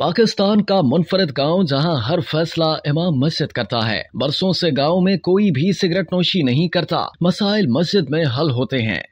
पाकिस्तान का मुनफरद गांव जहां हर फैसला इमाम मस्जिद करता है बरसों से गांव में कोई भी सिगरेट नोशी नहीं करता मसाइल मस्जिद में हल होते हैं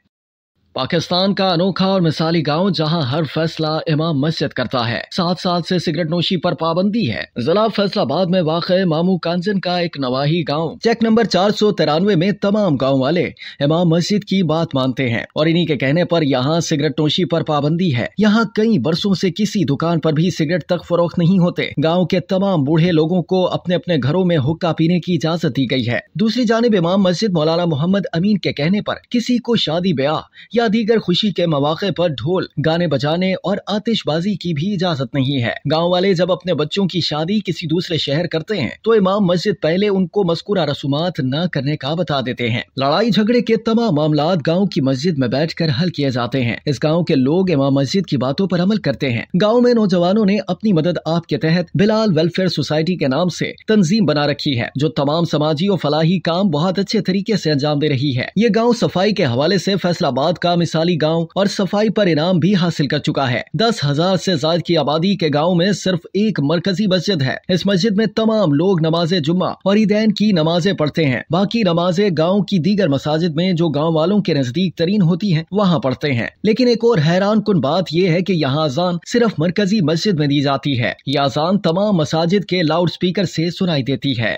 पाकिस्तान का अनोखा और मिसाली गांव जहां हर फैसला इमाम मस्जिद करता है सात साल से सिगरेट नोशी पर पाबंदी है जिला फैसलाबाद में वाक़ मामू कांजन का एक नवाही गांव चेक नंबर चार सौ तिरानवे में तमाम गांव वाले इमाम मस्जिद की बात मानते हैं और इन्हीं के कहने पर यहाँ सिगरेट नोशी पर पाबंदी है यहाँ कई बरसों से किसी दुकान पर भी सिगरेट तक फरोख नहीं होते गाँव के तमाम बूढ़े लोगों को अपने अपने घरों में हुक्का पीने की इजाजत दी गई है दूसरी जानब इमाम मस्जिद मौलाना मोहम्मद अमीन के कहने पर किसी को शादी ब्याह या दीगर खुशी के मौके पर ढोल गाने बजाने और आतिशबाजी की भी इजाजत नहीं है गाँव वाले जब अपने बच्चों की शादी किसी दूसरे शहर करते हैं तो इमाम मस्जिद पहले उनको मस्कुरा रसूमात न करने का बता देते हैं लड़ाई झगड़े के तमाम मामला गाँव की मस्जिद में बैठ कर हल किए जाते हैं इस गाँव के लोग इमाम मस्जिद की बातों पर अमल करते हैं गाँव में नौजवानों ने अपनी मदद आप के तहत बिलाल वेलफेयर सोसाइटी के नाम से तंजीम बना रखी है जो तमाम समाजी और फलाही काम बहुत अच्छे तरीके से अंजाम दे रही है ये गाँव सफाई के हवाले से फैसलाबाद का का मिसाली गांव और सफाई पर इनाम भी हासिल कर चुका है दस हजार ऐसी ज्यादा की आबादी के गाँव में सिर्फ एक मरकजी मस्जिद है इस मस्जिद में तमाम लोग नमाज जुम्मा और ईदैन की नमाजें पढ़ते हैं बाकी नमाजें गाँव की दीगर मसाजिद में जो गाँव वालों के नजदीक तरीन होती है वहाँ पढ़ते हैं लेकिन एक और हैरान कन बात यह है की यहाँ अजान सिर्फ मरकजी मस्जिद में दी जाती है ये अजान तमाम मसाजिद के लाउड स्पीकर ऐसी सुनाई देती है